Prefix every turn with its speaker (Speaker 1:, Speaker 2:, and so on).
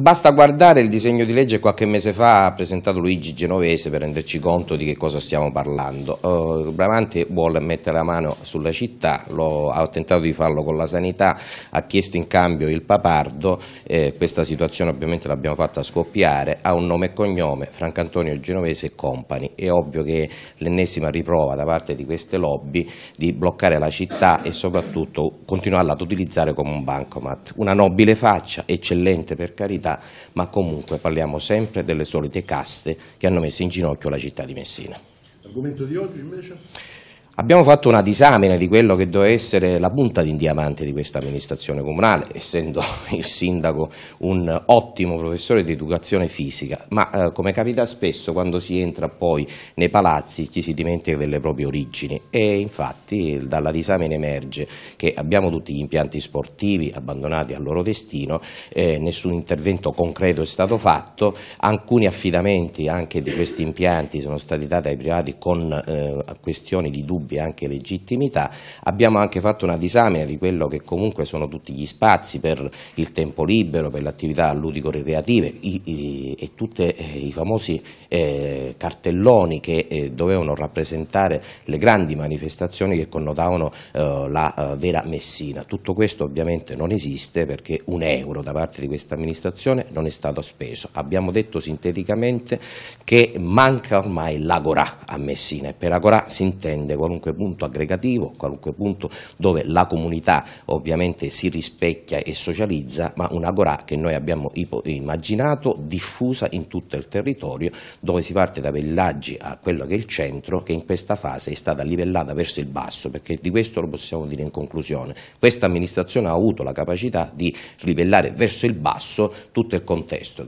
Speaker 1: Basta guardare il disegno di legge qualche mese fa presentato Luigi Genovese per renderci conto di che cosa stiamo parlando. Uh, Bramante vuole mettere la mano sulla città, lo, ha tentato di farlo con la sanità, ha chiesto in cambio il papardo, eh, questa situazione ovviamente l'abbiamo fatta scoppiare, ha un nome e cognome, Francantonio Genovese e Company. È ovvio che l'ennesima riprova da parte di queste lobby di bloccare la città e soprattutto continuarla ad utilizzare come un bancomat. Una nobile faccia, eccellente per carità, città, ma comunque parliamo sempre delle solite caste che hanno messo in ginocchio la città di Messina. L'argomento di oggi invece? Abbiamo fatto una disamina di quello che doveva essere la punta di diamante di questa amministrazione comunale, essendo il sindaco un ottimo professore di educazione fisica, ma eh, come capita spesso quando si entra poi nei palazzi ci si dimentica delle proprie origini e infatti dalla disamina emerge che abbiamo tutti gli impianti sportivi abbandonati al loro destino, eh, nessun intervento concreto è stato fatto, alcuni affidamenti anche di questi impianti sono stati dati ai privati con eh, questioni di dubbio ovvia anche legittimità, abbiamo anche fatto una disamina di quello che comunque sono tutti gli spazi per il tempo libero, per le attività ludico-recreative e tutti eh, i famosi eh, cartelloni che eh, dovevano rappresentare le grandi manifestazioni che connotavano la vera Messina. Tutto questo ovviamente non esiste perché un euro da parte di questa amministrazione non è stato speso. Abbiamo detto sinteticamente che manca ormai l'agorà a Messina e per agorà si intende qualunque qualunque punto aggregativo, qualunque punto dove la comunità ovviamente si rispecchia e socializza, ma un'agorà che noi abbiamo immaginato diffusa in tutto il territorio, dove si parte da villaggi a quello che è il centro, che in questa fase è stata livellata verso il basso, perché di questo lo possiamo dire in conclusione. Questa amministrazione ha avuto la capacità di livellare verso il basso tutto il contesto.